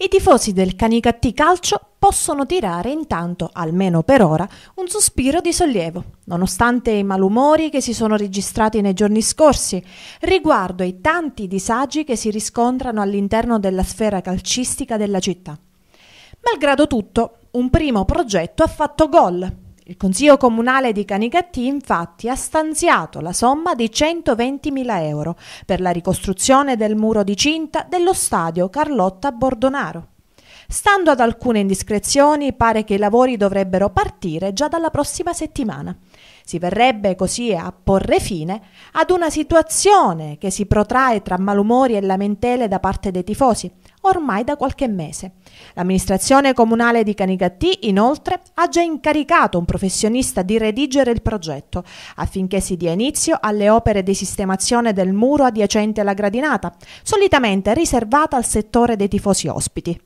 I tifosi del Canicattì Calcio possono tirare intanto, almeno per ora, un sospiro di sollievo, nonostante i malumori che si sono registrati nei giorni scorsi, riguardo ai tanti disagi che si riscontrano all'interno della sfera calcistica della città. Malgrado tutto, un primo progetto ha fatto gol, il Consiglio Comunale di Canicattì infatti ha stanziato la somma di 120.000 euro per la ricostruzione del muro di cinta dello stadio Carlotta Bordonaro. Stando ad alcune indiscrezioni, pare che i lavori dovrebbero partire già dalla prossima settimana. Si verrebbe così a porre fine ad una situazione che si protrae tra malumori e lamentele da parte dei tifosi, ormai da qualche mese. L'amministrazione comunale di Canicattì, inoltre, ha già incaricato un professionista di redigere il progetto affinché si dia inizio alle opere di sistemazione del muro adiacente alla gradinata, solitamente riservata al settore dei tifosi ospiti.